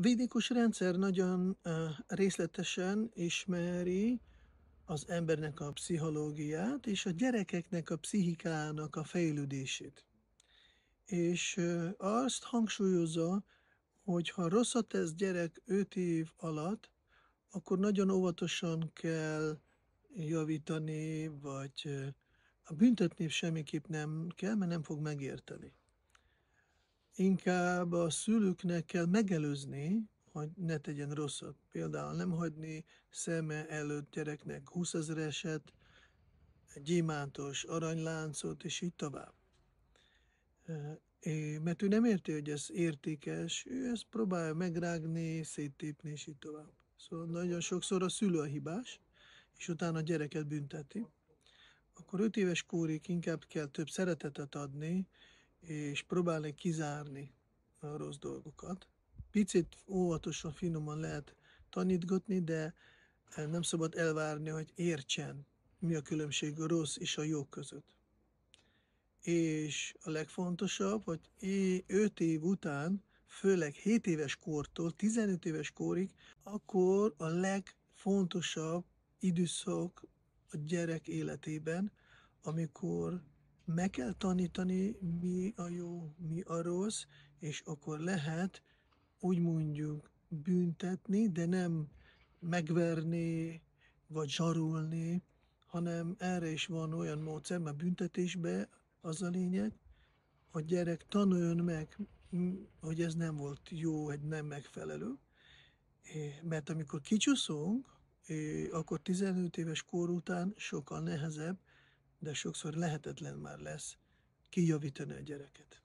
védikus rendszer nagyon részletesen ismeri az embernek a pszichológiát és a gyerekeknek a pszichikának a fejlődését. És azt hangsúlyozza, hogy ha rosszat tesz gyerek 5 év alatt, akkor nagyon óvatosan kell javítani, vagy a büntetni semmiképp nem kell, mert nem fog megérteni inkább a szülőknek kell megelőzni, hogy ne tegyen rosszat. Például nem hagyni szeme előtt gyereknek 20 ezereset, gyémántos aranyláncot, és így tovább. É, mert ő nem érti, hogy ez értékes, ő ezt próbálja megrágni, széttépni, és így tovább. Szóval nagyon sokszor a szülő a hibás, és utána a gyereket bünteti. Akkor öt éves kórik inkább kell több szeretetet adni, és próbálni kizárni a rossz dolgokat. Picit óvatosan, finoman lehet tanítgatni, de eh, nem szabad elvárni, hogy értsen, mi a különbség a rossz és a jó között. És a legfontosabb, hogy 5 év után, főleg 7 éves kortól 15 éves korig, akkor a legfontosabb időszak a gyerek életében, amikor meg kell tanítani, mi a jó, mi a rossz, és akkor lehet, úgy mondjuk, büntetni, de nem megverni, vagy zsarolni, hanem erre is van olyan módszer, mert büntetésbe az a lényeg, hogy gyerek tanuljon meg, hogy ez nem volt jó, hogy nem megfelelő, mert amikor kicsúszunk, akkor 15 éves kor után sokkal nehezebb de sokszor lehetetlen már lesz kijavítani a gyereket.